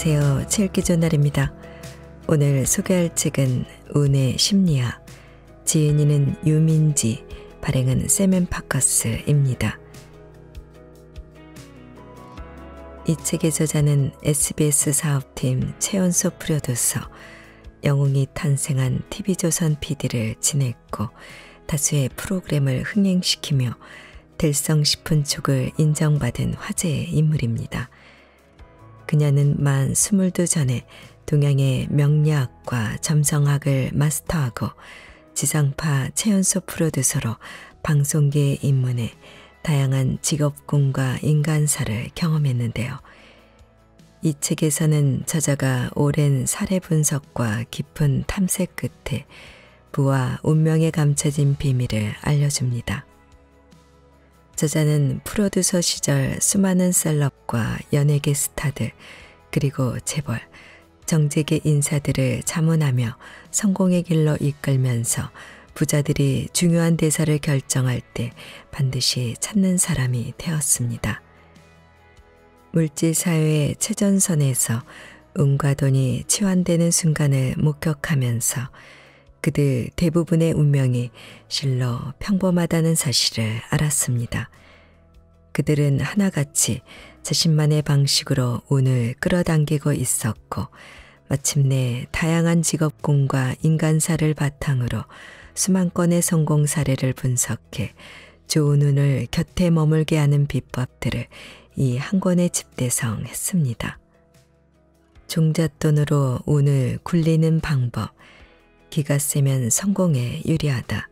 안녕하세요. 책읽기 전날입니다. 오늘 소개할 책은 운의 심리학, 지은이는 유민지, 발행은 세멘파커스입니다. 이 책의 저자는 SBS 사업팀 최연소 프로듀서, 영웅이 탄생한 TV조선 PD를 지냈고 다수의 프로그램을 흥행시키며 들성 싶은 축을 인정받은 화제의 인물입니다. 그녀는 만 스물두 전에 동양의 명리학과 점성학을 마스터하고 지상파 최연소 프로듀서로 방송계에 입문해 다양한 직업군과 인간사를 경험했는데요. 이 책에서는 저자가 오랜 사례 분석과 깊은 탐색 끝에 부와 운명에 감춰진 비밀을 알려줍니다. 저자는 프로듀서 시절 수많은 셀럽과 연예계 스타들, 그리고 재벌, 정재계 인사들을 자문하며 성공의 길로 이끌면서 부자들이 중요한 대사를 결정할 때 반드시 찾는 사람이 되었습니다. 물질사회의 최전선에서 운과 돈이 치환되는 순간을 목격하면서 그들 대부분의 운명이 실로 평범하다는 사실을 알았습니다. 그들은 하나같이 자신만의 방식으로 운을 끌어당기고 있었고, 마침내 다양한 직업군과 인간사를 바탕으로 수만 건의 성공 사례를 분석해 좋은 운을 곁에 머물게 하는 비법들을 이 한 권에 집대성했습니다. 종잣돈으로 운을 굴리는 방법, 기가 세면 성공에 유리하다.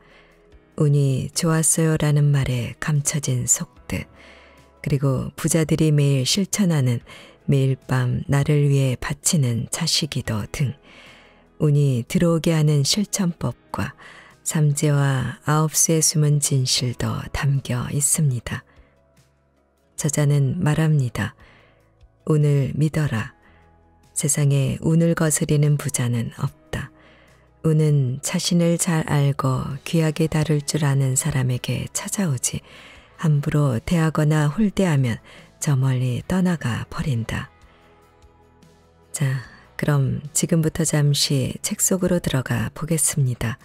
운이 좋았어요 라는 말에 감춰진 속뜻, 그리고 부자들이 매일 실천하는 매일 밤 나를 위해 바치는 자식이도 등 운이 들어오게 하는 실천법과 삼재와 아홉수의 숨은 진실도 담겨 있습니다. 저자는 말합니다. 운을 믿어라. 세상에 운을 거스리는 부자는 없다. 우는 자신을 잘 알고 귀하게 다룰 줄 아는 사람에게 찾아오지 함부로 대하거나 홀대하면 저 멀리 떠나가 버린다. 자, 그럼 지금부터 잠시 책 속으로 들어가 보겠습니다.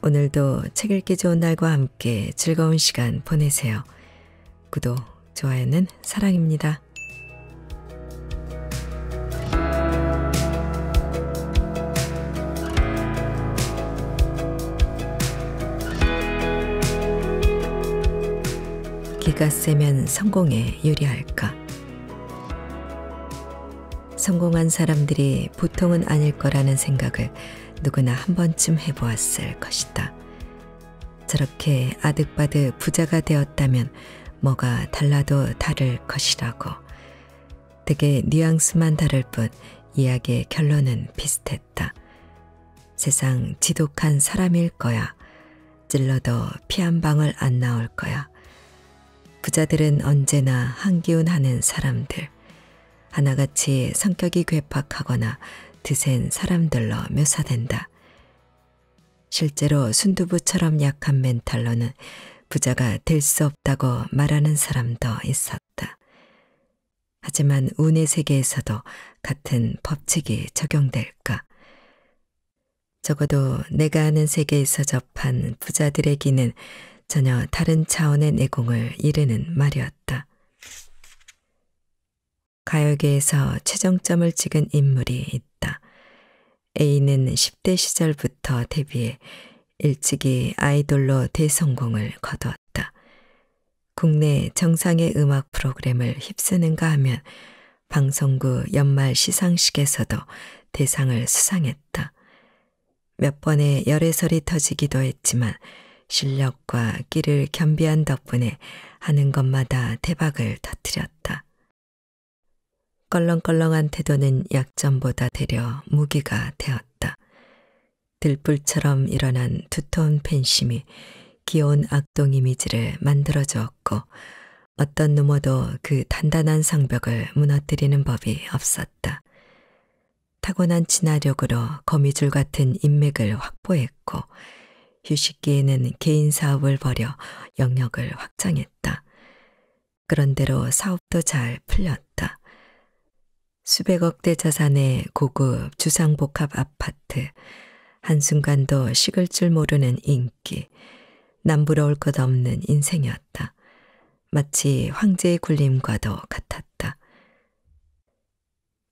오늘도 책 읽기 좋은 날과 함께 즐거운 시간 보내세요. 구독, 좋아요는 사랑입니다. 비가 세면 성공에 유리할까? 성공한 사람들이 보통은 아닐 거라는 생각을 누구나 한 번쯤 해보았을 것이다. 저렇게 아득바득 부자가 되었다면 뭐가 달라도 다를 것이라고. 되게 뉘앙스만 다를 뿐 이야기의 결론은 비슷했다. 세상 지독한 사람일 거야. 찔러도 피 한 방울 안 나올 거야. 부자들은 언제나 한기운하는 사람들, 하나같이 성격이 괴팍하거나 드센 사람들로 묘사된다. 실제로 순두부처럼 약한 멘탈로는 부자가 될 수 없다고 말하는 사람도 있었다. 하지만 운의 세계에서도 같은 법칙이 적용될까? 적어도 내가 아는 세계에서 접한 부자들에게는 전혀 다른 차원의 내공을 이르는 말이었다. 가요계에서 최정점을 찍은 인물이 있다. A는 10대 시절부터 데뷔해 일찍이 아이돌로 대성공을 거두었다. 국내 정상의 음악 프로그램을 휩쓰는가 하면 방송국 연말 시상식에서도 대상을 수상했다. 몇 번의 열애설이 터지기도 했지만 실력과 끼를 겸비한 덕분에 하는 것마다 대박을 터뜨렸다. 껄렁껄렁한 태도는 약점보다 되려 무기가 되었다. 들불처럼 일어난 두터운 팬심이 귀여운 악동 이미지를 만들어주었고 어떤 누머도 그 단단한 상벽을 무너뜨리는 법이 없었다. 타고난 친화력으로 거미줄 같은 인맥을 확보했고 휴식기에는 개인 사업을 벌여 영역을 확장했다. 그런대로 사업도 잘 풀렸다. 수백억대 자산의 고급 주상복합 아파트, 한순간도 식을 줄 모르는 인기, 남부러울 것 없는 인생이었다. 마치 황제의 군림과도 같았다.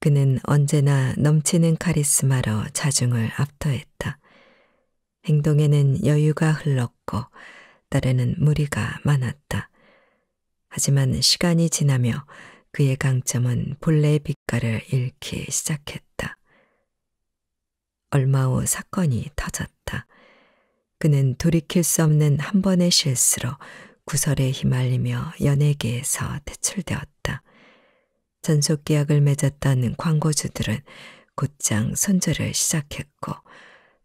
그는 언제나 넘치는 카리스마로 자중을 압도했다. 행동에는 여유가 흘렀고 딸에는 무리가 많았다. 하지만 시간이 지나며 그의 강점은 본래의 빛깔을 잃기 시작했다. 얼마 후 사건이 터졌다. 그는 돌이킬 수 없는 한 번의 실수로 구설에 휘말리며 연예계에서 퇴출되었다. 전속 계약을 맺었던 광고주들은 곧장 손절을 시작했고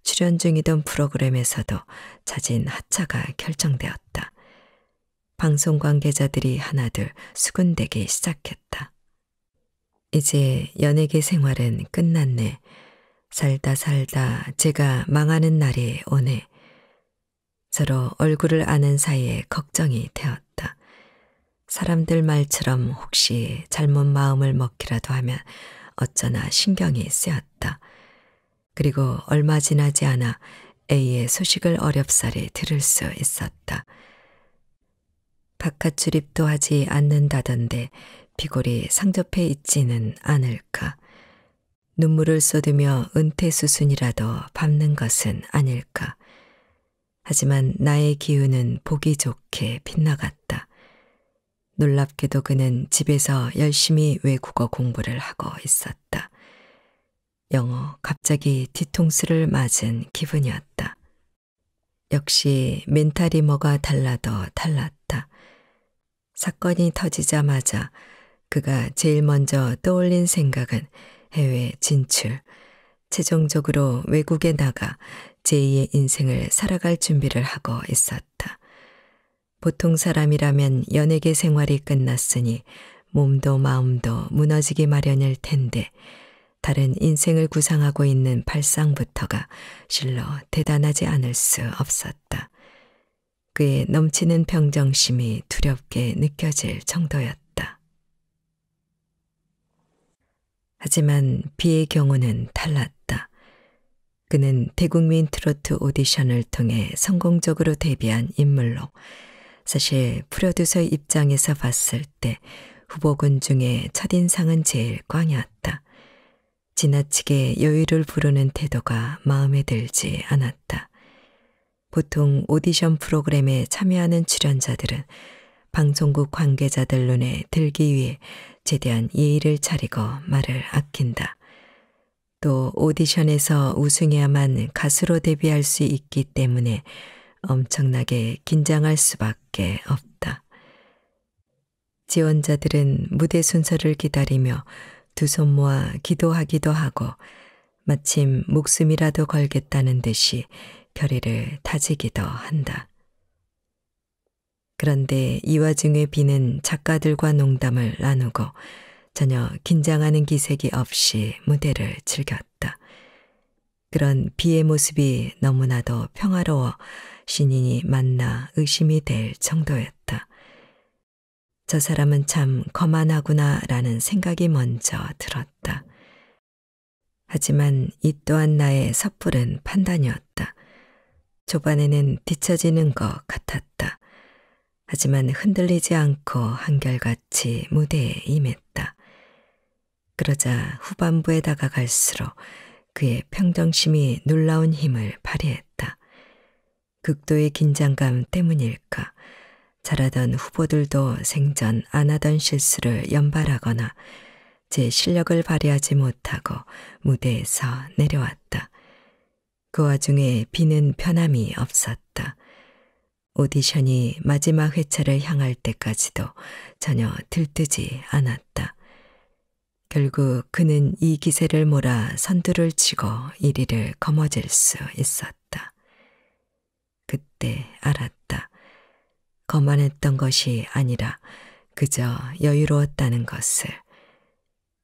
출연 중이던 프로그램에서도 자진 하차가 결정되었다. 방송 관계자들이 하나둘 수군대기 시작했다. 이제 연예계 생활은 끝났네. 살다 살다 제가 망하는 날이 오네. 서로 얼굴을 아는 사이에 걱정이 되었다. 사람들 말처럼 혹시 잘못 마음을 먹기라도 하면 어쩌나 신경이 쓰였다. 그리고 얼마 지나지 않아 A의 소식을 어렵사리 들을 수 있었다. 바깥 출입도 하지 않는다던데 비골이 상접해 있지는 않을까. 눈물을 쏟으며 은퇴 수순이라도 밟는 것은 아닐까. 하지만 나의 기운은 보기 좋게 빛나갔다. 놀랍게도 그는 집에서 열심히 외국어 공부를 하고 있었다. 영어 갑자기 뒤통수를 맞은 기분이었다. 역시 멘탈이 뭐가 달라도 달랐다. 사건이 터지자마자 그가 제일 먼저 떠올린 생각은 해외 진출, 최종적으로 외국에 나가 제2의 인생을 살아갈 준비를 하고 있었다. 보통 사람이라면 연예계 생활이 끝났으니 몸도 마음도 무너지기 마련일 텐데 다른 인생을 구상하고 있는 발상부터가 실로 대단하지 않을 수 없었다. 그의 넘치는 평정심이 두렵게 느껴질 정도였다. 하지만 비의 경우는 달랐다. 그는 대국민 트로트 오디션을 통해 성공적으로 데뷔한 인물로 사실 프로듀서 입장에서 봤을 때 후보군 중에 첫인상은 제일 꽝이었다. 지나치게 여유를 부르는 태도가 마음에 들지 않았다. 보통 오디션 프로그램에 참여하는 출연자들은 방송국 관계자들 눈에 들기 위해 최대한 예의를 차리고 말을 아낀다. 또 오디션에서 우승해야만 가수로 데뷔할 수 있기 때문에 엄청나게 긴장할 수밖에 없다. 지원자들은 무대 순서를 기다리며 두손 모아 기도하기도 하고 마침 목숨이라도 걸겠다는 듯이 결의를 다지기도 한다. 그런데 이 와중에 비는 작가들과 농담을 나누고 전혀 긴장하는 기색이 없이 무대를 즐겼다. 그런 비의 모습이 너무나도 평화로워 신인이 만나 의심이 될 정도였다. 저 사람은 참 거만하구나 라는 생각이 먼저 들었다. 하지만 이 또한 나의 섣부른 판단이었다. 초반에는 뒤처지는 것 같았다. 하지만 흔들리지 않고 한결같이 무대에 임했다. 그러자 후반부에 다가갈수록 그의 평정심이 놀라운 힘을 발휘했다. 극도의 긴장감 때문일까? 잘하던 후보들도 생전 안 하던 실수를 연발하거나 제 실력을 발휘하지 못하고 무대에서 내려왔다. 그 와중에 비는 편함이 없었다. 오디션이 마지막 회차를 향할 때까지도 전혀 들뜨지 않았다. 결국 그는 이 기세를 몰아 선두를 치고 1위를 거머쥘 수 있었다. 그때 알았다. 거만했던 것이 아니라 그저 여유로웠다는 것을.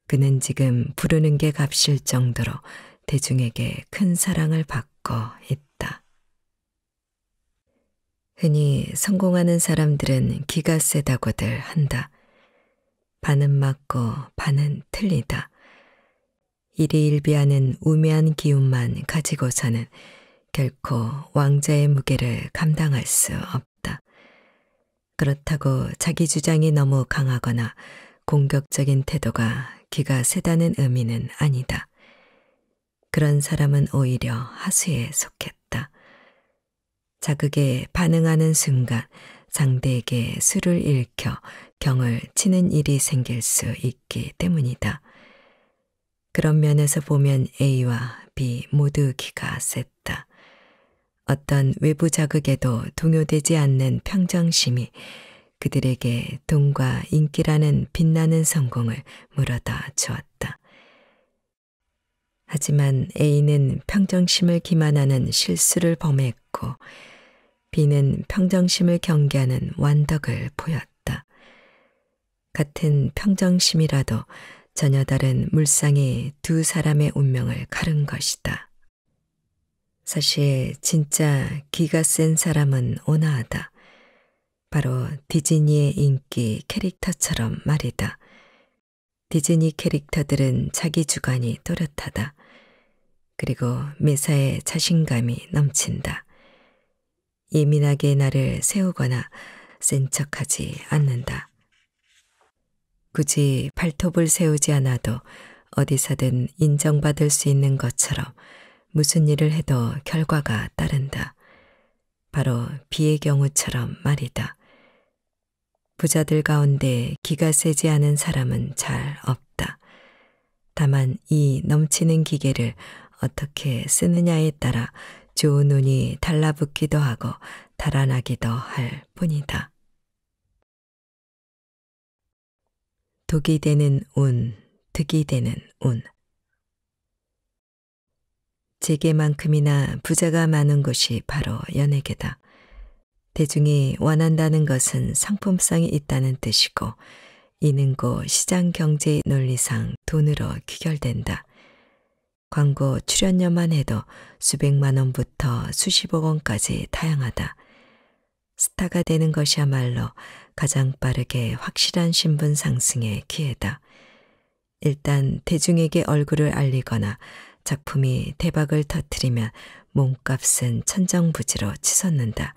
그는 지금 부르는 게 값일 정도로 대중에게 큰 사랑을 받고 있다. 흔히 성공하는 사람들은 기가 세다고들 한다. 반은 맞고 반은 틀리다. 일희일비하는 우매한 기운만 가지고서는 결코 왕자의 무게를 감당할 수 없다. 그렇다고 자기 주장이 너무 강하거나 공격적인 태도가 귀가 세다는 의미는 아니다. 그런 사람은 오히려 하수에 속했다. 자극에 반응하는 순간 상대에게 수를 일켜 경을 치는 일이 생길 수 있기 때문이다. 그런 면에서 보면 A와 B 모두 기가 셌다. 어떤 외부 자극에도 동요되지 않는 평정심이 그들에게 돈과 인기라는 빛나는 성공을 물어다 주었다. 하지만 A는 평정심을 기만하는 실수를 범했고 B는 평정심을 경계하는 완덕을 보였다. 같은 평정심이라도 전혀 다른 물상이 두 사람의 운명을 가른 것이다. 사실 진짜 기가 센 사람은 온화하다. 바로 디즈니의 인기 캐릭터처럼 말이다. 디즈니 캐릭터들은 자기 주관이 또렷하다. 그리고 매사에 자신감이 넘친다. 예민하게 나를 세우거나 센 척하지 않는다. 굳이 발톱을 세우지 않아도 어디서든 인정받을 수 있는 것처럼 무슨 일을 해도 결과가 따른다. 바로 비의 경우처럼 말이다. 부자들 가운데 기가 세지 않은 사람은 잘 없다. 다만 이 넘치는 기계를 어떻게 쓰느냐에 따라 좋은 운이 달라붙기도 하고 달아나기도 할 뿐이다. 독이 되는 운, 득이 되는 운. 제게만큼이나 부자가 많은 곳이 바로 연예계다. 대중이 원한다는 것은 상품성이 있다는 뜻이고 이는 곧 시장 경제 논리상 돈으로 귀결된다. 광고 출연료만 해도 수백만 원부터 수십억 원까지 다양하다. 스타가 되는 것이야말로 가장 빠르게 확실한 신분 상승의 기회다. 일단 대중에게 얼굴을 알리거나 작품이 대박을 터뜨리며 몸값은 천정부지로 치솟는다.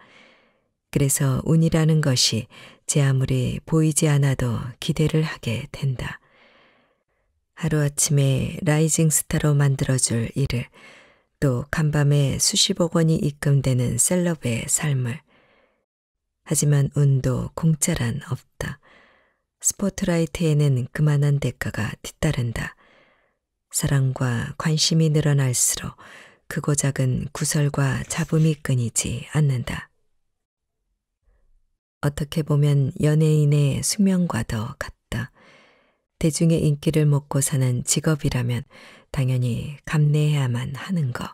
그래서 운이라는 것이 제 아무리 보이지 않아도 기대를 하게 된다. 하루아침에 라이징 스타로 만들어줄 일을 또 간밤에 수십억 원이 입금되는 셀럽의 삶을 하지만 운도 공짜란 없다. 스포트라이트에는 그만한 대가가 뒤따른다. 사랑과 관심이 늘어날수록 크고 작은 구설과 잡음이 끊이지 않는다. 어떻게 보면 연예인의 숙명과도 같다. 대중의 인기를 먹고 사는 직업이라면 당연히 감내해야만 하는 거.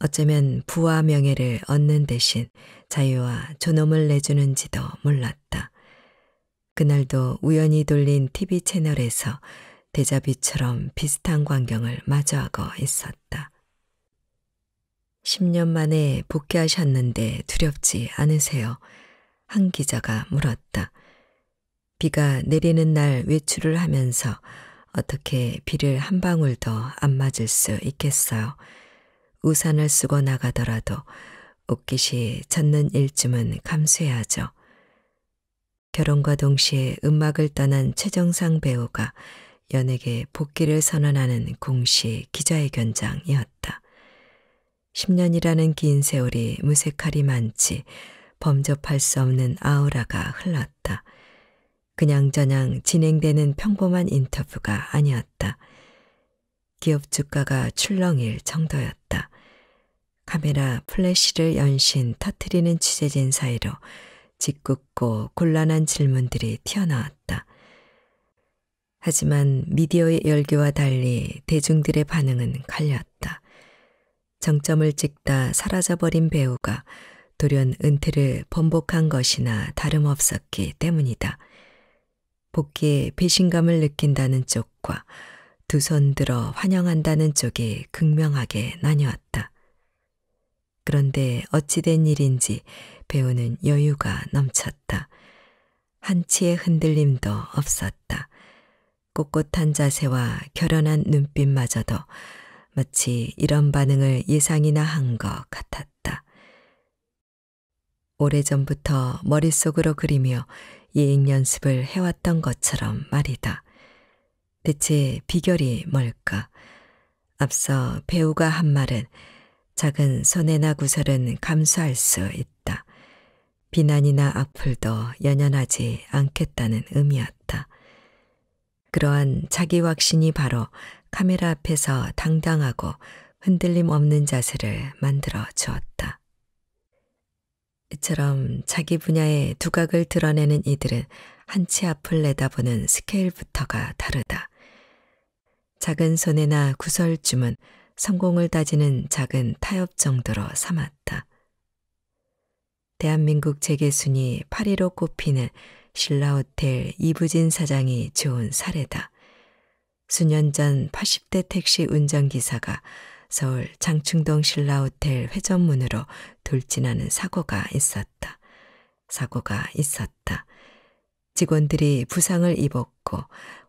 어쩌면 부와 명예를 얻는 대신 자유와 존엄을 내주는지도 몰랐다. 그날도 우연히 돌린 TV 채널에서 대자비처럼 비슷한 광경을 마주하고 있었다. 10년 만에 복귀하셨는데 두렵지 않으세요? 한 기자가 물었다. 비가 내리는 날 외출을 하면서 어떻게 비를 한 방울도 안 맞을 수 있겠어요. 우산을 쓰고 나가더라도 옷깃이 젖는 일쯤은 감수해야죠. 결혼과 동시에 음악을 떠난 최정상 배우가 연예계 복귀를 선언하는 공식 기자회견장이었다. 10년이라는 긴 세월이 무색할이 많지 범접할 수 없는 아우라가 흘렀다. 그냥저냥 진행되는 평범한 인터뷰가 아니었다. 기업 주가가 출렁일 정도였다. 카메라 플래시를 연신 터트리는 취재진 사이로 짓궂고 곤란한 질문들이 튀어나왔다. 하지만 미디어의 열기와 달리 대중들의 반응은 갈렸다. 정점을 찍다 사라져버린 배우가 돌연 은퇴를 번복한 것이나 다름없었기 때문이다. 복귀에 배신감을 느낀다는 쪽과 두 손 들어 환영한다는 쪽이 극명하게 나뉘었다. 그런데 어찌된 일인지 배우는 여유가 넘쳤다. 한치의 흔들림도 없었다. 꼿꼿한 자세와 결연한 눈빛마저도 마치 이런 반응을 예상이나 한 것 같았다. 오래전부터 머릿속으로 그리며 예행 연습을 해왔던 것처럼 말이다. 대체 비결이 뭘까? 앞서 배우가 한 말은 작은 손해나 구설은 감수할 수 있다. 비난이나 악플도 연연하지 않겠다는 의미였다. 그러한 자기 확신이 바로 카메라 앞에서 당당하고 흔들림 없는 자세를 만들어 주었다. 이처럼 자기 분야의 두각을 드러내는 이들은 한치 앞을 내다보는 스케일부터가 다르다. 작은 손해나 구설쯤은 성공을 따지는 작은 타협 정도로 삼았다. 대한민국 재계순위 8위로 꼽히는 신라호텔 이부진 사장이 좋은 사례다. 수년 전 80대 택시 운전기사가 서울 장충동 신라호텔 회전문으로 돌진하는 사고가 있었다. 사고가 있었다. 직원들이 부상을 입었고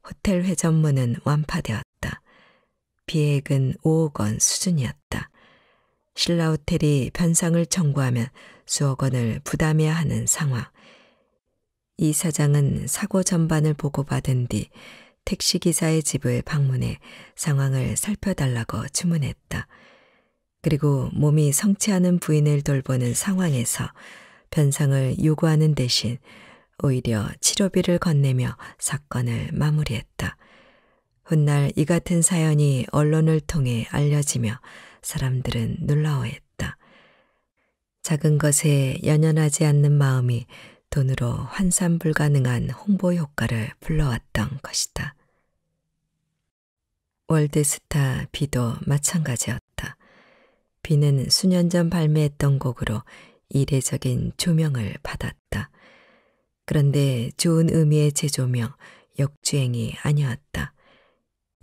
호텔 회전문은 완파되었다. 비액은 5억 원 수준이었다. 신라호텔이 변상을 청구하면 수억 원을 부담해야 하는 상황. 이 사장은 사고 전반을 보고받은 뒤 택시기사의 집을 방문해 상황을 살펴달라고 주문했다. 그리고 몸이 성취하는 부인을 돌보는 상황에서 변상을 요구하는 대신 오히려 치료비를 건네며 사건을 마무리했다. 훗날 이 같은 사연이 언론을 통해 알려지며 사람들은 놀라워했다. 작은 것에 연연하지 않는 마음이 돈으로 환산 불가능한 홍보 효과를 불러왔던 것이다. 월드스타 비도 마찬가지였다. 비는 수년 전 발매했던 곡으로 이례적인 조명을 받았다. 그런데 좋은 의미의 재조명, 역주행이 아니었다.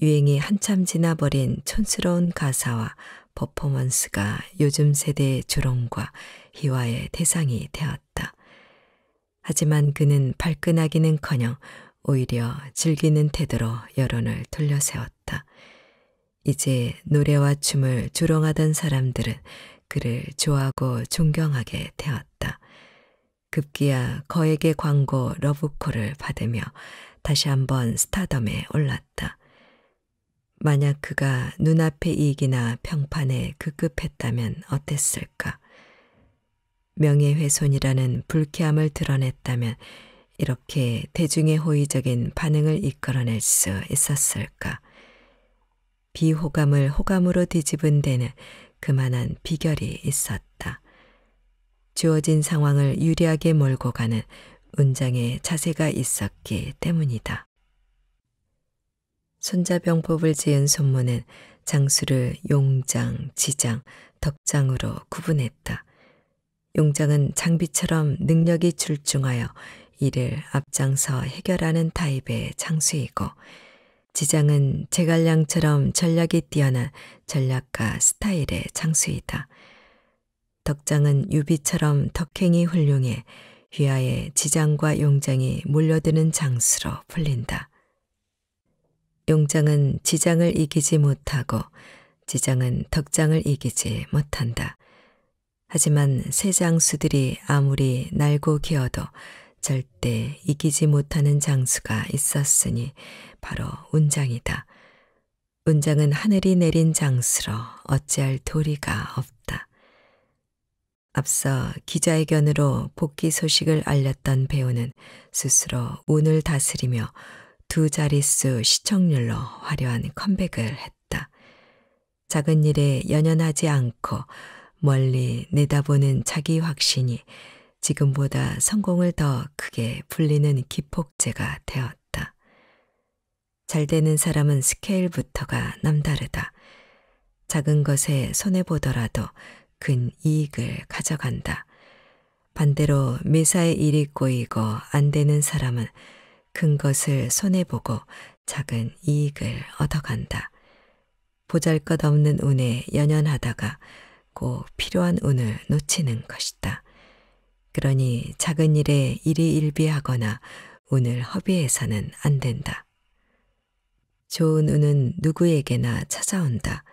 유행이 한참 지나버린 촌스러운 가사와 퍼포먼스가 요즘 세대의 조롱과 희화의 대상이 되었다. 하지만 그는 발끈하기는커녕 오히려 즐기는 태도로 여론을 돌려세웠다. 이제 노래와 춤을 조롱하던 사람들은 그를 좋아하고 존경하게 되었다. 급기야 거액의 광고 러브콜을 받으며 다시 한번 스타덤에 올랐다. 만약 그가 눈앞의 이익이나 평판에 급급했다면 어땠을까? 명예훼손이라는 불쾌함을 드러냈다면 이렇게 대중의 호의적인 반응을 이끌어낼 수 있었을까? 비호감을 호감으로 뒤집은 데는 그만한 비결이 있었다. 주어진 상황을 유리하게 몰고 가는 운장의 자세가 있었기 때문이다. 손자병법을 지은 손문은 장수를 용장, 지장, 덕장으로 구분했다. 용장은 장비처럼 능력이 출중하여 이를 앞장서 해결하는 타입의 장수이고 지장은 제갈량처럼 전략이 뛰어난 전략가 스타일의 장수이다. 덕장은 유비처럼 덕행이 훌륭해 휘하의 지장과 용장이 몰려드는 장수로 불린다. 용장은 지장을 이기지 못하고 지장은 덕장을 이기지 못한다. 하지만 새 장수들이 아무리 날고 기어도 절대 이기지 못하는 장수가 있었으니 바로 운장이다. 운장은 하늘이 내린 장수로 어찌할 도리가 없다. 앞서 기자회견으로 복귀 소식을 알렸던 배우는 스스로 운을 다스리며 두 자릿수 시청률로 화려한 컴백을 했다. 작은 일에 연연하지 않고 멀리 내다보는 자기 확신이 지금보다 성공을 더 크게 불리는 기폭제가 되었다. 잘 되는 사람은 스케일부터가 남다르다. 작은 것에 손해보더라도 큰 이익을 가져간다. 반대로 매사에 일이 꼬이고 안 되는 사람은 큰 것을 손해보고 작은 이익을 얻어간다. 보잘 것 없는 운에 연연하다가 받고 필요한 운을 놓치는 것이다. 그러니 작은 일에 일희일비하거나 운을 허비해서는 안 된다. 좋은 운은 누구에게나 찾아온다.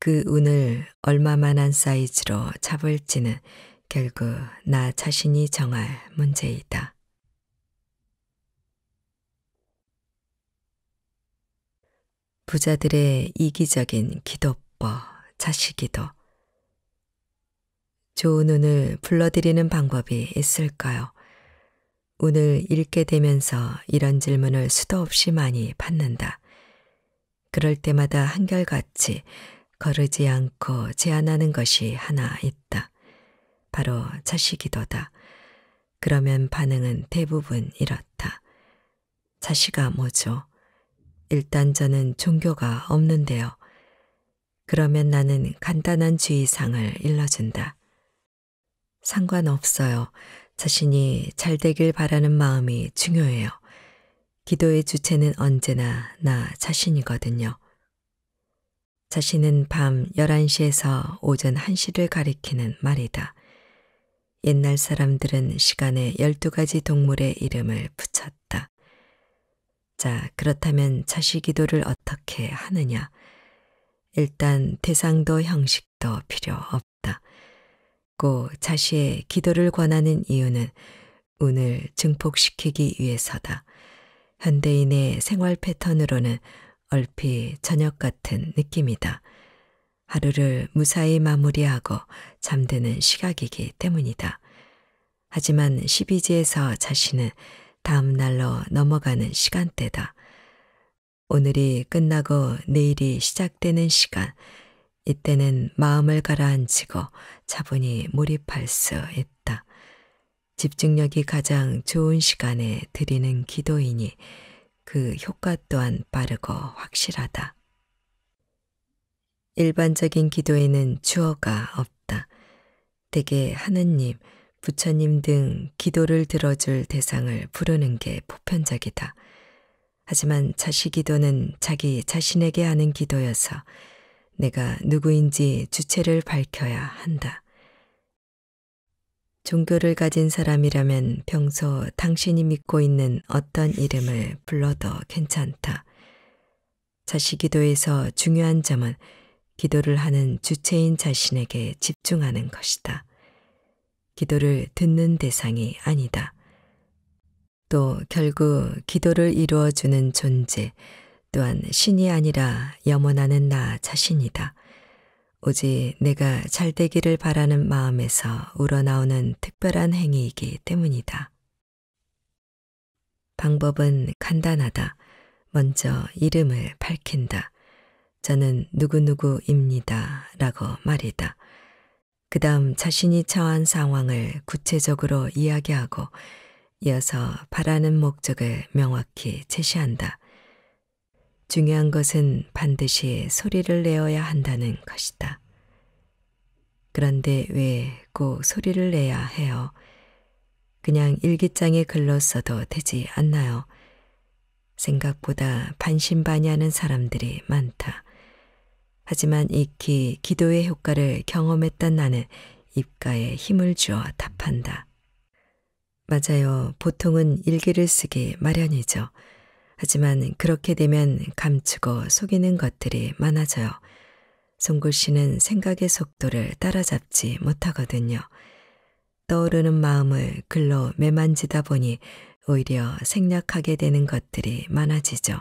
그 운을 얼마만한 사이즈로 잡을지는 결국 나 자신이 정할 문제이다. 부자들의 이기적인 기도법, 자식기도 좋은 운을 불러들이는 방법이 있을까요? 운을 읽게 되면서 이런 질문을 수도 없이 많이 받는다. 그럴 때마다 한결같이 거르지 않고 제안하는 것이 하나 있다. 바로 자식이도다. 그러면 반응은 대부분 이렇다. 자식아 뭐죠? 일단 저는 종교가 없는데요. 그러면 나는 간단한 주의사항을 일러준다. 상관없어요. 자신이 잘 되길 바라는 마음이 중요해요. 기도의 주체는 언제나 나 자신이거든요. 자신은 밤 11시에서 오전 1시를 가리키는 말이다. 옛날 사람들은 시간에 12가지 동물의 이름을 붙였다. 자, 그렇다면 자시 기도를 어떻게 하느냐? 일단 대상도 형식도 필요 없다. 없고 자시의 기도를 권하는 이유는 운을 증폭시키기 위해서다. 현대인의 생활 패턴으로는 얼핏 저녁 같은 느낌이다. 하루를 무사히 마무리하고 잠드는 시각이기 때문이다. 하지만 12지에서 자신은 다음 날로 넘어가는 시간대다. 오늘이 끝나고 내일이 시작되는 시간, 이때는 마음을 가라앉히고 차분히 몰입할 수 있다. 집중력이 가장 좋은 시간에 드리는 기도이니 그 효과 또한 빠르고 확실하다. 일반적인 기도에는 주어가 없다. 대개 하느님, 부처님 등 기도를 들어줄 대상을 부르는 게 보편적이다. 하지만 자시 기도는 자기 자신에게 하는 기도여서 내가 누구인지 주체를 밝혀야 한다. 종교를 가진 사람이라면 평소 당신이 믿고 있는 어떤 이름을 불러도 괜찮다. 자식 기도에서 중요한 점은 기도를 하는 주체인 자신에게 집중하는 것이다. 기도를 듣는 대상이 아니다. 또 결국 기도를 이루어주는 존재, 또한 신이 아니라 염원하는 나 자신이다. 오직 내가 잘 되기를 바라는 마음에서 우러나오는 특별한 행위이기 때문이다. 방법은 간단하다. 먼저 이름을 밝힌다. 저는 누구누구입니다. 라고 말이다. 그 다음 자신이 처한 상황을 구체적으로 이야기하고 이어서 바라는 목적을 명확히 제시한다. 중요한 것은 반드시 소리를 내어야 한다는 것이다. 그런데 왜 꼭 소리를 내야 해요? 그냥 일기장에 글로 써도 되지 않나요? 생각보다 반신반의하는 사람들이 많다. 하지만 익히 기도의 효과를 경험했던 나는 입가에 힘을 주어 답한다. 맞아요. 보통은 일기를 쓰기 마련이죠. 하지만 그렇게 되면 감추고 속이는 것들이 많아져요. 송구 씨는 생각의 속도를 따라잡지 못하거든요. 떠오르는 마음을 글로 매만지다 보니 오히려 생략하게 되는 것들이 많아지죠.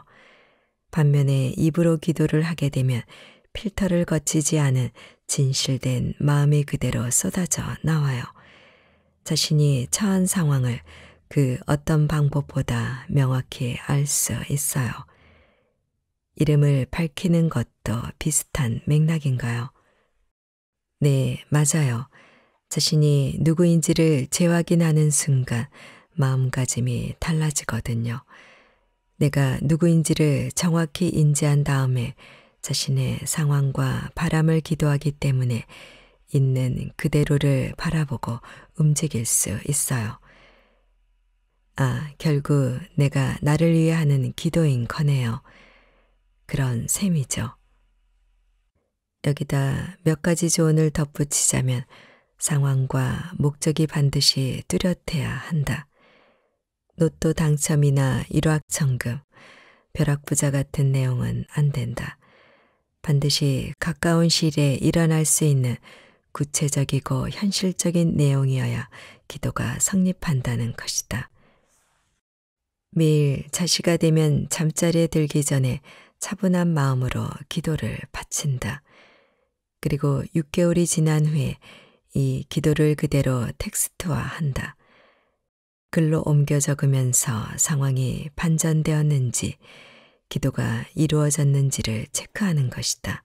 반면에 입으로 기도를 하게 되면 필터를 거치지 않은 진실된 마음이 그대로 쏟아져 나와요. 자신이 처한 상황을 그 어떤 방법보다 명확히 알 수 있어요. 이름을 밝히는 것도 비슷한 맥락인가요? 네, 맞아요. 자신이 누구인지를 재확인하는 순간 마음가짐이 달라지거든요. 내가 누구인지를 정확히 인지한 다음에 자신의 상황과 바람을 기도하기 때문에 있는 그대로를 바라보고 움직일 수 있어요. 아, 결국 내가 나를 위해 하는 기도인 거네요. 그런 셈이죠. 여기다 몇 가지 조언을 덧붙이자면 상황과 목적이 반드시 뚜렷해야 한다. 로또 당첨이나 일확천금, 벼락부자 같은 내용은 안 된다. 반드시 가까운 시일에 일어날 수 있는 구체적이고 현실적인 내용이어야 기도가 성립한다는 것이다. 매일 자시가 되면 잠자리에 들기 전에 차분한 마음으로 기도를 바친다. 그리고 6개월이 지난 후에 이 기도를 그대로 텍스트화 한다. 글로 옮겨 적으면서 상황이 반전되었는지, 기도가 이루어졌는지를 체크하는 것이다.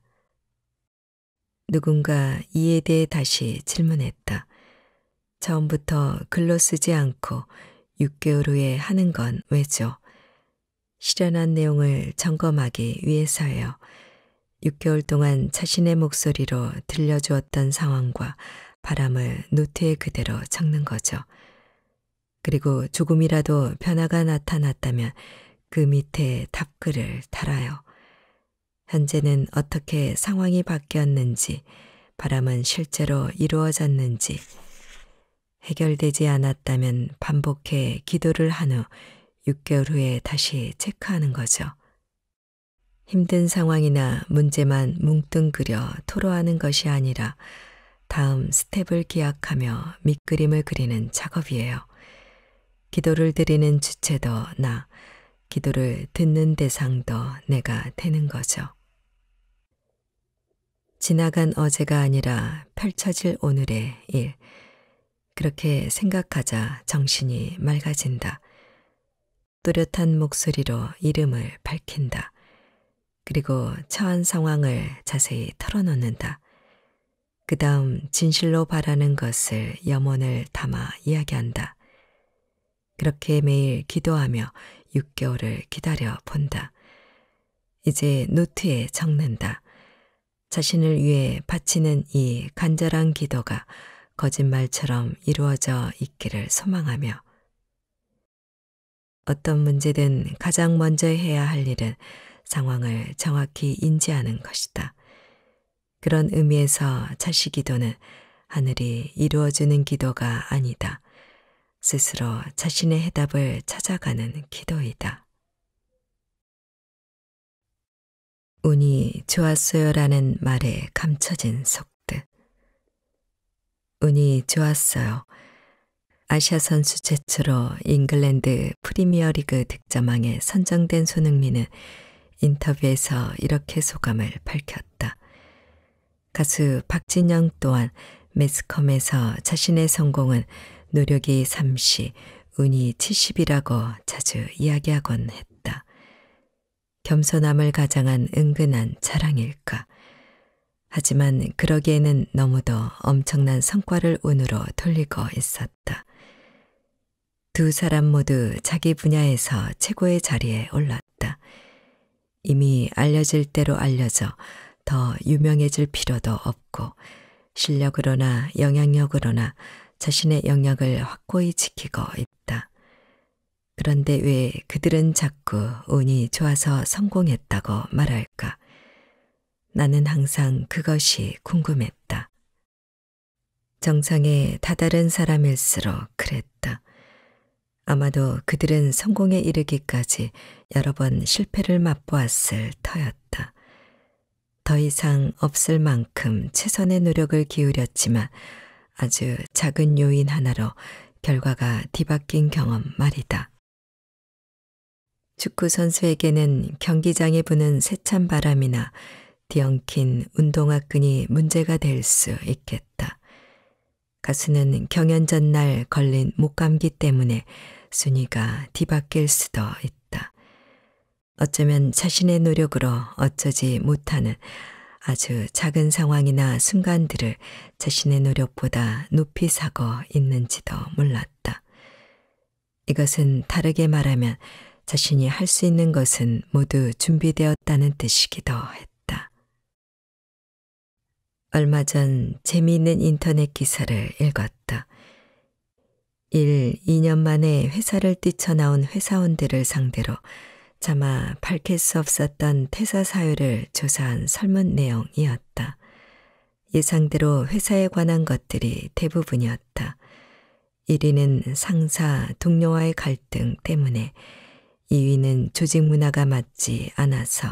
누군가 이에 대해 다시 질문했다. 처음부터 글로 쓰지 않고 6개월 후에 하는 건 왜죠? 실현한 내용을 점검하기 위해서요 6개월 동안 자신의 목소리로 들려주었던 상황과 바람을 노트에 그대로 적는 거죠. 그리고 조금이라도 변화가 나타났다면 그 밑에 답글을 달아요. 현재는 어떻게 상황이 바뀌었는지, 바람은 실제로 이루어졌는지, 해결되지 않았다면 반복해 기도를 한 후 6개월 후에 다시 체크하는 거죠. 힘든 상황이나 문제만 뭉뚱그려 토로하는 것이 아니라 다음 스텝을 기약하며 밑그림을 그리는 작업이에요. 기도를 드리는 주체도 나, 기도를 듣는 대상도 내가 되는 거죠. 지나간 어제가 아니라 펼쳐질 오늘의 일, 그렇게 생각하자 정신이 맑아진다. 또렷한 목소리로 이름을 밝힌다. 그리고 처한 상황을 자세히 털어놓는다. 그 다음 진실로 바라는 것을 염원을 담아 이야기한다. 그렇게 매일 기도하며 6개월을 기다려 본다. 이제 노트에 적는다. 자신을 위해 바치는 이 간절한 기도가 거짓말처럼 이루어져 있기를 소망하며 어떤 문제든 가장 먼저 해야 할 일은 상황을 정확히 인지하는 것이다. 그런 의미에서 자식 기도는 하늘이 이루어주는 기도가 아니다. 스스로 자신의 해답을 찾아가는 기도이다. 운이 좋았어요라는 말에 감춰진 속. 운이 좋았어요. 아시아 선수 최초로 잉글랜드 프리미어리그 득점왕에 선정된 손흥민은 인터뷰에서 이렇게 소감을 밝혔다. 가수 박진영 또한 매스컴에서 자신의 성공은 노력이 30, 운이 70이라고 자주 이야기하곤 했다. 겸손함을 가장한 은근한 자랑일까. 하지만 그러기에는 너무도 엄청난 성과를 운으로 돌리고 있었다. 두 사람 모두 자기 분야에서 최고의 자리에 올랐다. 이미 알려질 대로 알려져 더 유명해질 필요도 없고 실력으로나 영향력으로나 자신의 영역을 확고히 지키고 있다. 그런데 왜 그들은 자꾸 운이 좋아서 성공했다고 말할까? 나는 항상 그것이 궁금했다. 정상에 다다른 사람일수록 그랬다. 아마도 그들은 성공에 이르기까지 여러 번 실패를 맛보았을 터였다. 더 이상 없을 만큼 최선의 노력을 기울였지만 아주 작은 요인 하나로 결과가 뒤바뀐 경험 말이다. 축구 선수에게는 경기장에 부는 세찬 바람이나 뒤엉킨 운동화 끈이 문제가 될 수 있겠다. 가수는 경연 전날 걸린 목감기 때문에 순위가 뒤바뀔 수도 있다. 어쩌면 자신의 노력으로 어쩌지 못하는 아주 작은 상황이나 순간들을 자신의 노력보다 높이 사고 있는지도 몰랐다. 이것은 다르게 말하면 자신이 할 수 있는 것은 모두 준비되었다는 뜻이기도 했다. 얼마 전 재미있는 인터넷 기사를 읽었다. 1, 2년 만에 회사를 뛰쳐나온 회사원들을 상대로 차마 밝힐 수 없었던 퇴사 사유를 조사한 설문 내용이었다. 예상대로 회사에 관한 것들이 대부분이었다. 1위는 상사, 동료와의 갈등 때문에, 2위는 조직 문화가 맞지 않아서,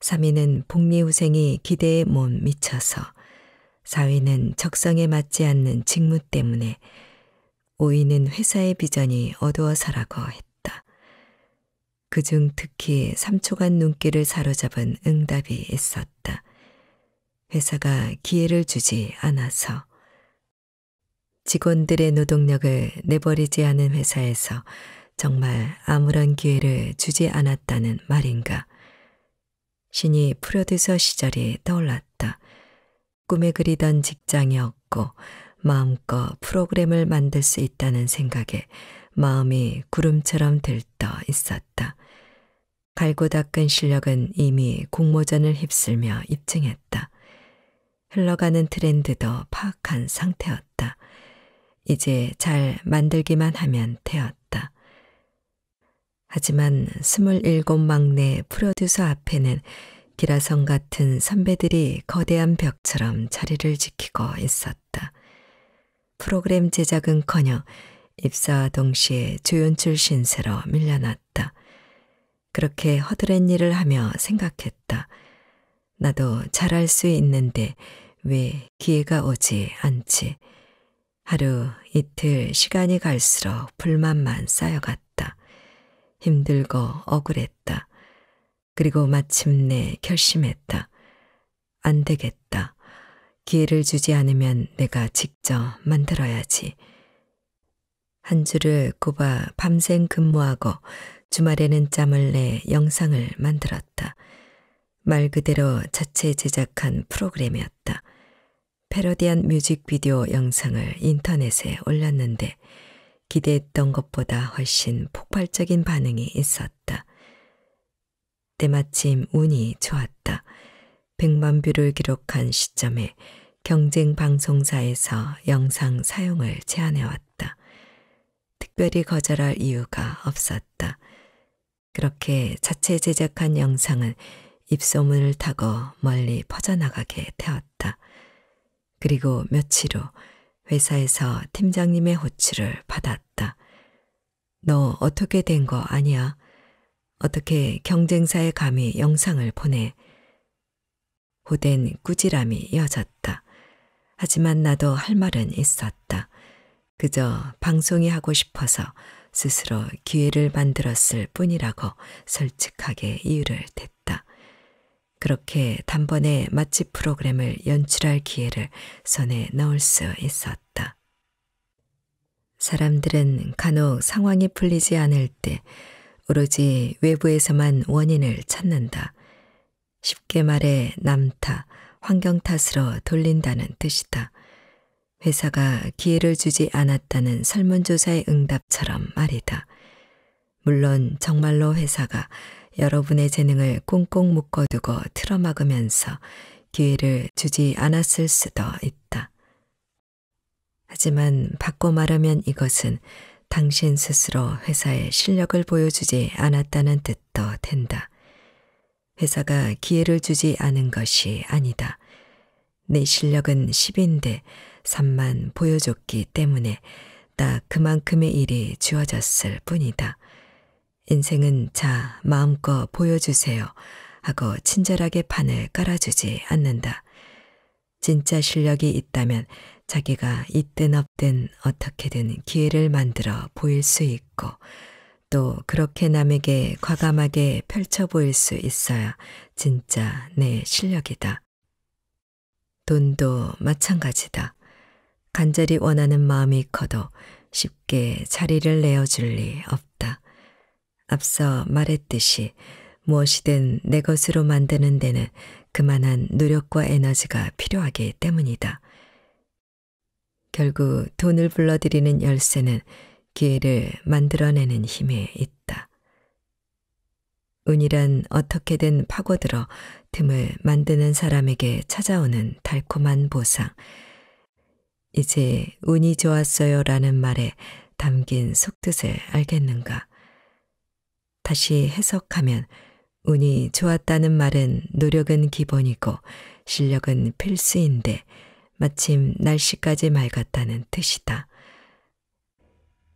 3위는 복리후생이 기대에 못 미쳐서, 사위는 적성에 맞지 않는 직무 때문에 오이는 회사의 비전이 어두워서라고 했다. 그 중 특히 3초간 눈길을 사로잡은 응답이 있었다. 회사가 기회를 주지 않아서. 직원들의 노동력을 내버리지 않은 회사에서 정말 아무런 기회를 주지 않았다는 말인가. 신이 프로듀서 시절이 떠올랐다. 꿈에 그리던 직장이 없고 마음껏 프로그램을 만들 수 있다는 생각에 마음이 구름처럼 들떠 있었다. 갈고 닦은 실력은 이미 공모전을 휩쓸며 입증했다. 흘러가는 트렌드도 파악한 상태였다. 이제 잘 만들기만 하면 되었다. 하지만 스물 막내 프로듀서 앞에는 기라성 같은 선배들이 거대한 벽처럼 자리를 지키고 있었다. 프로그램 제작은커녕 입사와 동시에 조연출 신세로 밀려났다. 그렇게 허드렛 일을 하며 생각했다. 나도 잘할 수 있는데 왜 기회가 오지 않지? 하루 이틀 시간이 갈수록 불만만 쌓여갔다. 힘들고 억울했다. 그리고 마침내 결심했다. 안 되겠다. 기회를 주지 않으면 내가 직접 만들어야지. 한 주를 꼽아 밤샘 근무하고 주말에는 짬을 내 영상을 만들었다. 말 그대로 자체 제작한 프로그램이었다. 패러디한 뮤직비디오 영상을 인터넷에 올렸는데 기대했던 것보다 훨씬 폭발적인 반응이 있었다. 때마침 운이 좋았다. 100만 뷰를 기록한 시점에 경쟁 방송사에서 영상 사용을 제안해왔다. 특별히 거절할 이유가 없었다. 그렇게 자체 제작한 영상은 입소문을 타고 멀리 퍼져나가게 되었다. 그리고 며칠 후 회사에서 팀장님의 호출을 받았다. 너 어떻게 된 거 아니야? 어떻게 경쟁사에 감히 영상을 보내 호된 꾸지람이 이어졌다. 하지만 나도 할 말은 있었다. 그저 방송이 하고 싶어서 스스로 기회를 만들었을 뿐이라고 솔직하게 이유를 댔다. 그렇게 단번에 맛집 프로그램을 연출할 기회를 손에 넣을 수 있었다. 사람들은 간혹 상황이 풀리지 않을 때 오로지 외부에서만 원인을 찾는다. 쉽게 말해 남탓, 환경 탓으로 돌린다는 뜻이다. 회사가 기회를 주지 않았다는 설문조사의 응답처럼 말이다. 물론 정말로 회사가 여러분의 재능을 꽁꽁 묶어두고 틀어막으면서 기회를 주지 않았을 수도 있다. 하지만 바꿔 말하면 이것은 당신 스스로 회사에 실력을 보여주지 않았다는 뜻도 된다. 회사가 기회를 주지 않은 것이 아니다. 내 실력은 10인데 3만 보여줬기 때문에 딱 그만큼의 일이 주어졌을 뿐이다. 인생은 자, 마음껏 보여주세요 하고 친절하게 판을 깔아주지 않는다. 진짜 실력이 있다면 자기가 있든 없든 어떻게든 기회를 만들어 보일 수 있고 또 그렇게 남에게 과감하게 펼쳐 보일 수 있어야 진짜 내 실력이다. 돈도 마찬가지다. 간절히 원하는 마음이 커도 쉽게 자리를 내어줄 리 없다. 앞서 말했듯이 무엇이든 내 것으로 만드는 데는 그만한 노력과 에너지가 필요하기 때문이다. 결국 돈을 불러들이는 열쇠는 기회를 만들어내는 힘에 있다. 운이란 어떻게든 파고들어 틈을 만드는 사람에게 찾아오는 달콤한 보상. 이제 운이 좋았어요 라는 말에 담긴 속뜻을 알겠는가. 다시 해석하면 운이 좋았다는 말은 노력은 기본이고 실력은 필수인데 마침 날씨까지 맑았다는 뜻이다.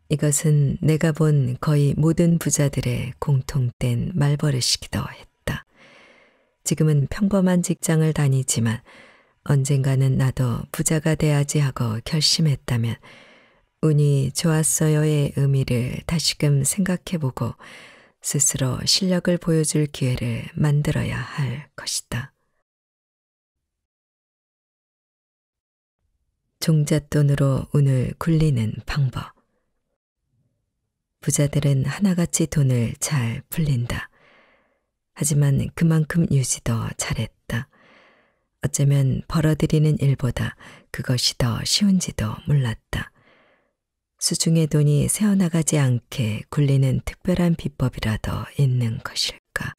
이것은 내가 본 거의 모든 부자들의 공통된 말버릇이기도 했다. 지금은 평범한 직장을 다니지만 언젠가는 나도 부자가 돼야지 하고 결심했다면 운이 좋았어요의 의미를 다시금 생각해보고 스스로 실력을 보여줄 기회를 만들어야 할 것이다. 종잣돈으로 운을 굴리는 방법. 부자들은 하나같이 돈을 잘 풀린다. 하지만 그만큼 유지도 잘했다. 어쩌면 벌어들이는 일보다 그것이 더 쉬운지도 몰랐다. 수중의 돈이 새어나가지 않게 굴리는 특별한 비법이라도 있는 것일까.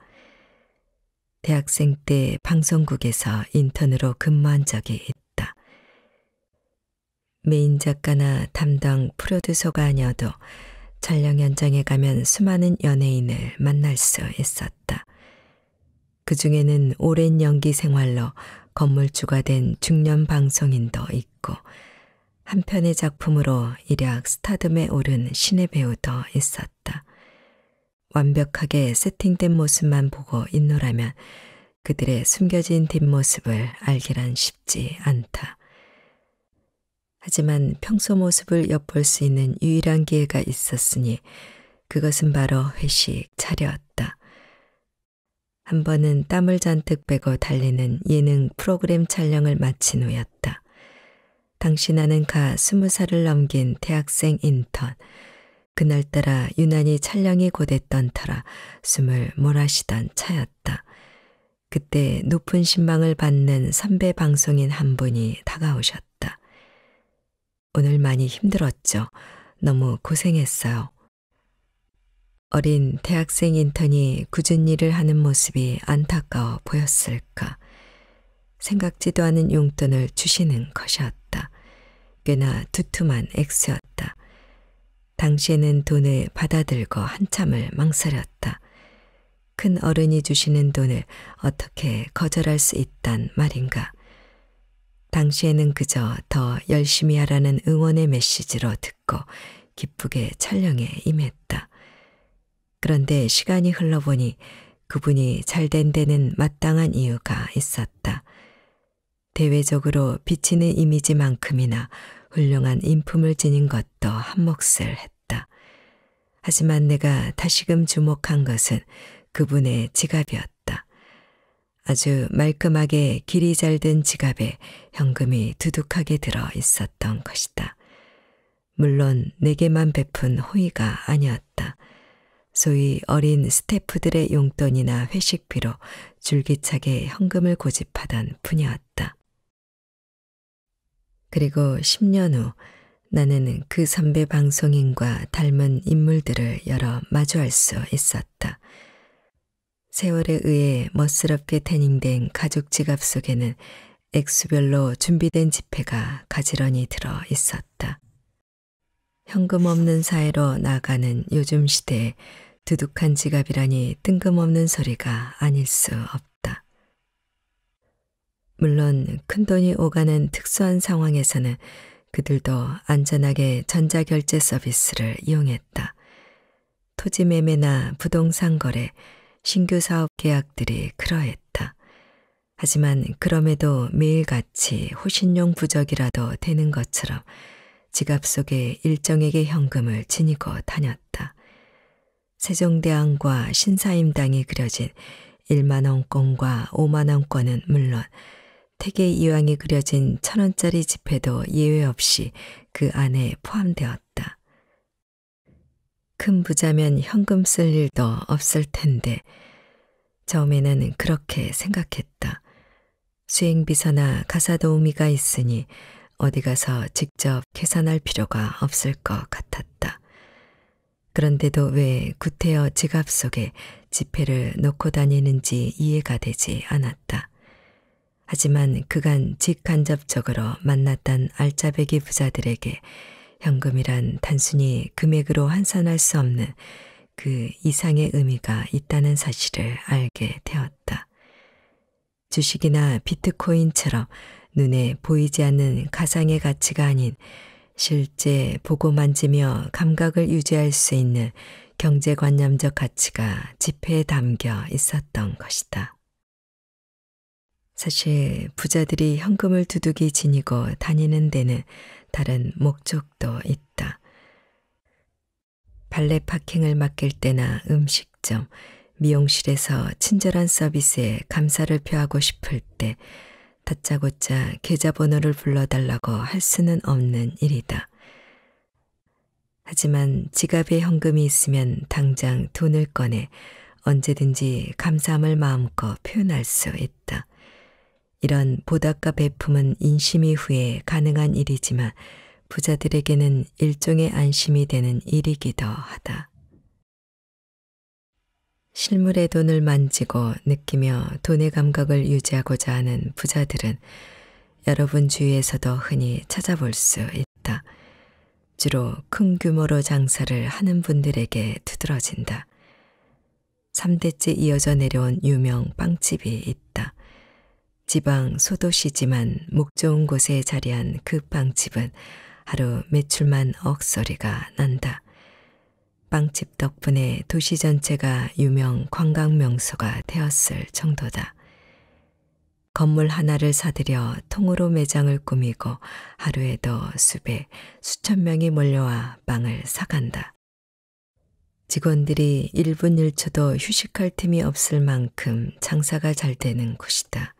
대학생 때 방송국에서 인턴으로 근무한 적이 있다. 메인 작가나 담당 프로듀서가 아니어도 촬영 현장에 가면 수많은 연예인을 만날 수 있었다. 그 중에는 오랜 연기 생활로 건물주가 된 중년 방송인도 있고 한 편의 작품으로 일약 스타듬에 오른 신의 배우도 있었다. 완벽하게 세팅된 모습만 보고 있노라면 그들의 숨겨진 뒷모습을 알기란 쉽지 않다. 하지만 평소 모습을 엿볼 수 있는 유일한 기회가 있었으니 그것은 바로 회식 차례였다. 한 번은 땀을 잔뜩 빼고 달리는 예능 프로그램 촬영을 마친 후였다. 당시 나는 가 스무 살을 넘긴 대학생 인턴. 그날따라 유난히 촬영이 고됐던 터라 숨을 몰아쉬던 차였다. 그때 높은 신망을 받는 선배 방송인 한 분이 다가오셨다. 오늘 많이 힘들었죠. 너무 고생했어요. 어린 대학생 인턴이 굳은 일을 하는 모습이 안타까워 보였을까. 생각지도 않은 용돈을 주시는 것이었다. 꽤나 두툼한 액수였다. 당시에는 돈을 받아들고 한참을 망설였다. 큰 어른이 주시는 돈을 어떻게 거절할 수 있단 말인가. 당시에는 그저 더 열심히 하라는 응원의 메시지로 듣고 기쁘게 촬영에 임했다. 그런데 시간이 흘러보니 그분이 잘된 데는 마땅한 이유가 있었다. 대외적으로 비치는 이미지만큼이나 훌륭한 인품을 지닌 것도 한몫을 했다. 하지만 내가 다시금 주목한 것은 그분의 지갑이었다. 아주 말끔하게 길이 잘 든 지갑에 현금이 두둑하게 들어 있었던 것이다. 물론 내게만 베푼 호의가 아니었다. 소위 어린 스태프들의 용돈이나 회식비로 줄기차게 현금을 고집하던 분이었다. 그리고 10년 후 나는 그 선배 방송인과 닮은 인물들을 여러 마주할 수 있었다. 세월에 의해 멋스럽게 태닝된 가죽 지갑 속에는 액수별로 준비된 지폐가 가지런히 들어 있었다. 현금 없는 사회로 나가는 요즘 시대에 두둑한 지갑이라니 뜬금없는 소리가 아닐 수 없다. 물론 큰돈이 오가는 특수한 상황에서는 그들도 안전하게 전자결제 서비스를 이용했다. 토지 매매나 부동산 거래, 신규 사업 계약들이 그러했다. 하지만 그럼에도 매일같이 호신용 부적이라도 되는 것처럼 지갑 속에 일정액의 현금을 지니고 다녔다. 세종대왕과 신사임당이 그려진 1만원권과 5만원권은 물론 태계 이왕이 그려진 천원짜리 지폐도 예외 없이 그 안에 포함되었다. 큰 부자면 현금 쓸 일도 없을 텐데 처음에는 그렇게 생각했다. 수행비서나 가사도우미가 있으니 어디 가서 직접 계산할 필요가 없을 것 같았다. 그런데도 왜 구태여 지갑 속에 지폐를 놓고 다니는지 이해가 되지 않았다. 하지만 그간 직간접적으로 만났던 알짜배기 부자들에게 현금이란 단순히 금액으로 환산할 수 없는 그 이상의 의미가 있다는 사실을 알게 되었다. 주식이나 비트코인처럼 눈에 보이지 않는 가상의 가치가 아닌 실제 보고 만지며 감각을 유지할 수 있는 경제관념적 가치가 지폐에 담겨 있었던 것이다. 사실 부자들이 현금을 두둑이 지니고 다니는 데는 다른 목적도 있다. 발레 파킹을 맡길 때나 음식점, 미용실에서 친절한 서비스에 감사를 표하고 싶을 때 다짜고짜 계좌번호를 불러달라고 할 수는 없는 일이다. 하지만 지갑에 현금이 있으면 당장 돈을 꺼내 언제든지 감사함을 마음껏 표현할 수 있다. 이런 보답과 베품은 인심 이후에 가능한 일이지만 부자들에게는 일종의 안심이 되는 일이기도 하다. 실물의 돈을 만지고 느끼며 돈의 감각을 유지하고자 하는 부자들은 여러분 주위에서도 흔히 찾아볼 수 있다. 주로 큰 규모로 장사를 하는 분들에게 두드러진다. 3대째 이어져 내려온 유명 빵집이 있다. 지방 소도시지만 목 좋은 곳에 자리한 그 빵집은 하루 매출만 억소리가 난다. 빵집 덕분에 도시 전체가 유명 관광명소가 되었을 정도다. 건물 하나를 사들여 통으로 매장을 꾸미고 하루에도 수백, 수천 명이 몰려와 빵을 사간다. 직원들이 1분 1초도 휴식할 틈이 없을 만큼 장사가 잘 되는 곳이다.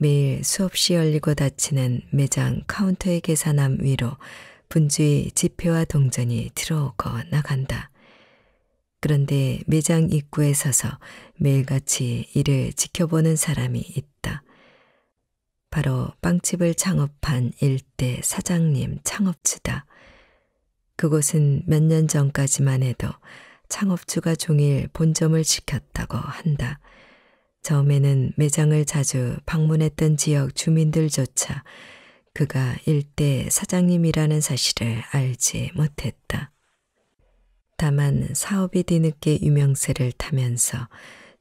매일 수없이 열리고 닫히는 매장 카운터의 계산함 위로 분주히 지폐와 동전이 들어오고 나간다. 그런데 매장 입구에 서서 매일같이 이를 지켜보는 사람이 있다. 바로 빵집을 창업한 일대 사장님 창업주다. 그곳은 몇 년 전까지만 해도 창업주가 종일 본점을 지켰다고 한다. 처음에는 매장을 자주 방문했던 지역 주민들조차 그가 일대 사장님이라는 사실을 알지 못했다. 다만 사업이 뒤늦게 유명세를 타면서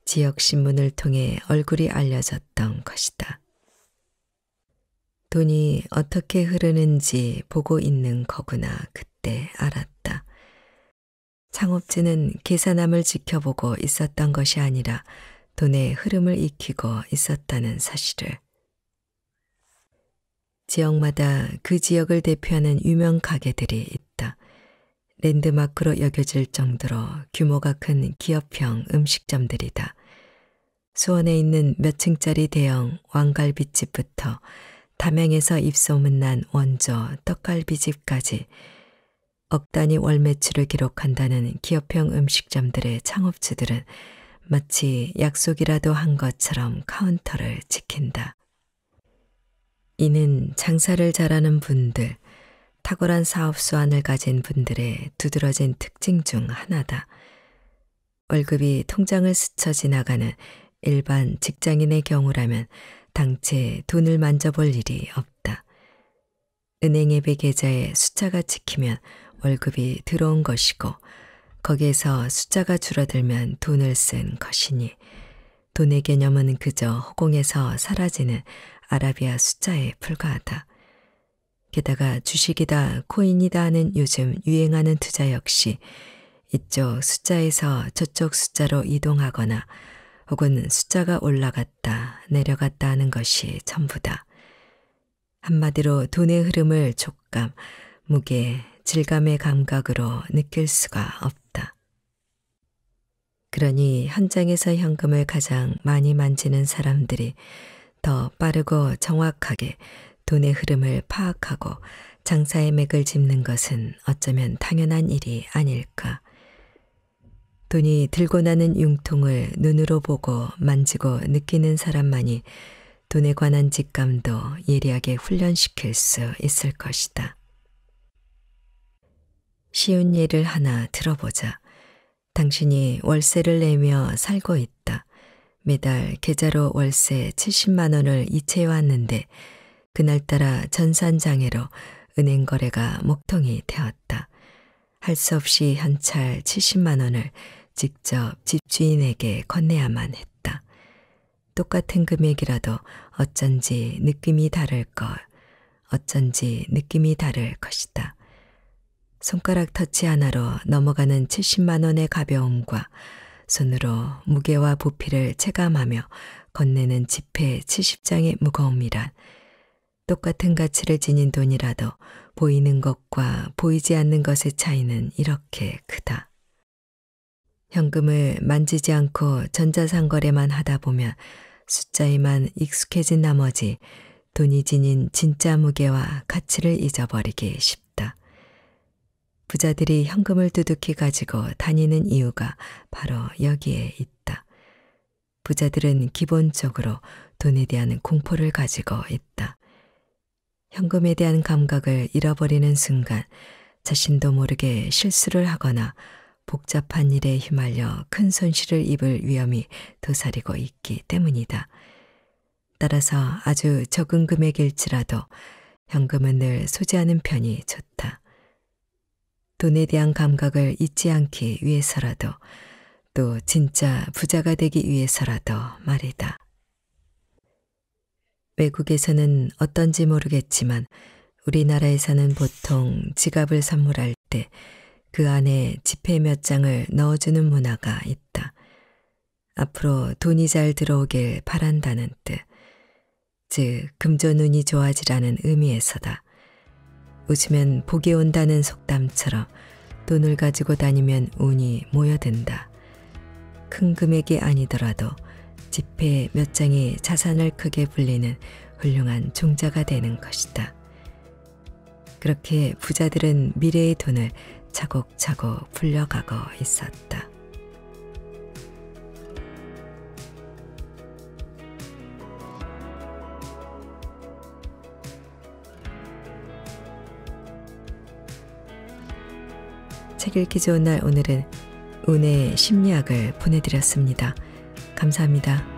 지역 신문을 통해 얼굴이 알려졌던 것이다. 돈이 어떻게 흐르는지 보고 있는 거구나 그때 알았다. 창업주는 계산함을 지켜보고 있었던 것이 아니라 돈의 흐름을 익히고 있었다는 사실을. 지역마다 그 지역을 대표하는 유명 가게들이 있다. 랜드마크로 여겨질 정도로 규모가 큰 기업형 음식점들이다. 수원에 있는 몇 층짜리 대형 왕갈비집부터 담양에서 입소문난 원조 떡갈비집까지 억 단위 월 매출을 기록한다는 기업형 음식점들의 창업주들은 마치 약속이라도 한 것처럼 카운터를 지킨다. 이는 장사를 잘하는 분들, 탁월한 사업 수완을 가진 분들의 두드러진 특징 중 하나다. 월급이 통장을 스쳐 지나가는 일반 직장인의 경우라면 당체 돈을 만져볼 일이 없다. 은행 예배 계좌에 숫자가 찍히면 월급이 들어온 것이고 거기에서 숫자가 줄어들면 돈을 쓴 것이니 돈의 개념은 그저 허공에서 사라지는 아라비아 숫자에 불과하다. 게다가 주식이다, 코인이다 하는 요즘 유행하는 투자 역시 이쪽 숫자에서 저쪽 숫자로 이동하거나 혹은 숫자가 올라갔다, 내려갔다 하는 것이 전부다. 한마디로 돈의 흐름을 촉감, 무게, 질감의 감각으로 느낄 수가 없다. 그러니 현장에서 현금을 가장 많이 만지는 사람들이 더 빠르고 정확하게 돈의 흐름을 파악하고 장사의 맥을 짚는 것은 어쩌면 당연한 일이 아닐까. 돈이 들고 나는 융통을 눈으로 보고 만지고 느끼는 사람만이 돈에 관한 직감도 예리하게 훈련시킬 수 있을 것이다. 쉬운 예를 하나 들어보자. 당신이 월세를 내며 살고 있다. 매달 계좌로 월세 70만 원을 이체해 왔는데 그날따라 전산장애로 은행 거래가 목통이 되었다. 할 수 없이 현찰 70만 원을 직접 집주인에게 건네야만 했다. 똑같은 금액이라도 어쩐지 느낌이 다를 것, 어쩐지 느낌이 다를 것이다. 손가락 터치 하나로 넘어가는 70만원의 가벼움과 손으로 무게와 부피를 체감하며 건네는 지폐 70장의 무거움이란 똑같은 가치를 지닌 돈이라도 보이는 것과 보이지 않는 것의 차이는 이렇게 크다. 현금을 만지지 않고 전자상거래만 하다 보면 숫자에만 익숙해진 나머지 돈이 지닌 진짜 무게와 가치를 잊어버리기 쉽다. 부자들이 현금을 두둑히 가지고 다니는 이유가 바로 여기에 있다. 부자들은 기본적으로 돈에 대한 공포를 가지고 있다. 현금에 대한 감각을 잃어버리는 순간 자신도 모르게 실수를 하거나 복잡한 일에 휘말려 큰 손실을 입을 위험이 도사리고 있기 때문이다. 따라서 아주 적은 금액일지라도 현금은 늘 소지하는 편이 좋다. 돈에 대한 감각을 잊지 않기 위해서라도 또 진짜 부자가 되기 위해서라도 말이다. 외국에서는 어떤지 모르겠지만 우리나라에서는 보통 지갑을 선물할 때 그 안에 지폐 몇 장을 넣어주는 문화가 있다. 앞으로 돈이 잘 들어오길 바란다는 뜻, 즉 금전운이 좋아지라는 의미에서다. 웃으면 복이 온다는 속담처럼 돈을 가지고 다니면 운이 모여든다. 큰 금액이 아니더라도 지폐 몇 장이 자산을 크게 불리는 훌륭한 종자가 되는 것이다. 그렇게 부자들은 미래의 돈을 차곡차곡 불려가고 있었다. 책 읽기 좋은 날 오늘은 운의 심리학을 보내드렸습니다. 감사합니다.